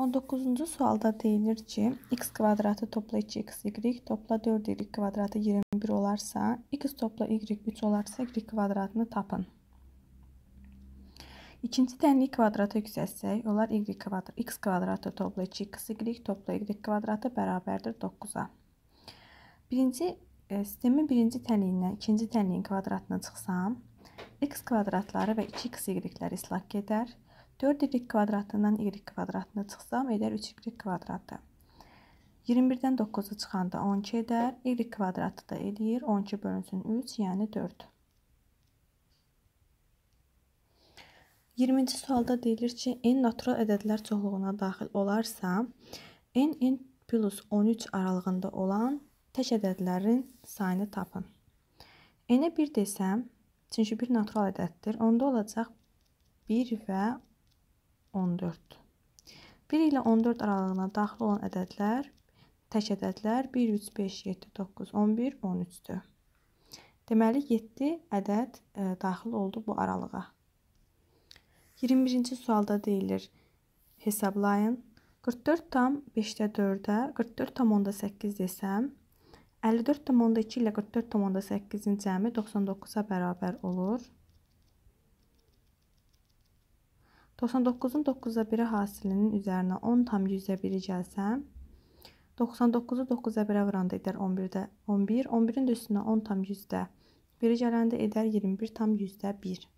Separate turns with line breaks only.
19-cu sualda deyilir ki, x kvadratı topla 2xy topla 4y kvadratı 21 olarsa, x topla y 3 olarsa y kvadratını tapın. İkinci dənlik kvadratı yüksəlsək, onlar y kvadrat, x kvadratı topla 2xy topla y kvadratı bərabərdir 9-a. Birinci e, sistemin birinci tənliyindən ikinci tənliyin kvadratına çıxsam, x kvadratları və 2xy-ləri islaq gedər. 4y kvadratından y kvadratını çıxsam edər 3y kvadratı. 21-dən 9-u çıxanda 12 edər. Y kvadratı da edir 12 bölünsün 3, yəni 4. 20-ci sualda deyilir ki, n natural ədədlər çoxluğuna daxil olarsa, n n plus 13 aralığında olan tək ədədlərin sayını tapın. n-ə 1 desəm, çünki 1 natural ədəddir, onda olacaq 1 və 14. 1 ilə 14 aralığına daxil olan ədədlər tək ədədlər 1, 3, 5, 7, 9, 11, 13-dür. Deməli 7 ədəd ə, e, daxil oldu bu aralığa. 21-ci sualda deyilir: Hesablayın. 44.5-4-ə 44.8 desəm, 54.2 ilə 44.8-in cəmi 99-a bərabər olur. 99-un 9-a 1-i hasilinin üzərinə 10 tam 100-ə 1-i gəlsəm, 99-u 9-a 1-ə vuranda edər 11-də 11, 11-in də üstünə 10 tam 100-də 1-i gələndə edər 21 tam 100-də 1.